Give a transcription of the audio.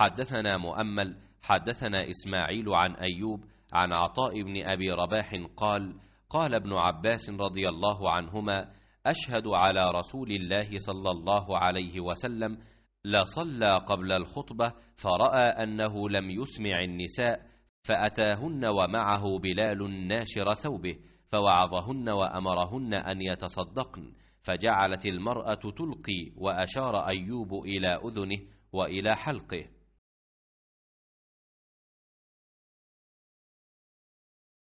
حدثنا مؤمل حدثنا إسماعيل عن أيوب عن عطاء بن أبي رباح قال قال ابن عباس رضي الله عنهما أشهد على رسول الله صلى الله عليه وسلم لصلى قبل الخطبة فرأى أنه لم يسمع النساء فأتاهن ومعه بلال ناشر ثوبه فوعظهن وأمرهن أن يتصدقن فجعلت المرأة تلقي وأشار أيوب إلى أذنه وإلى حلقه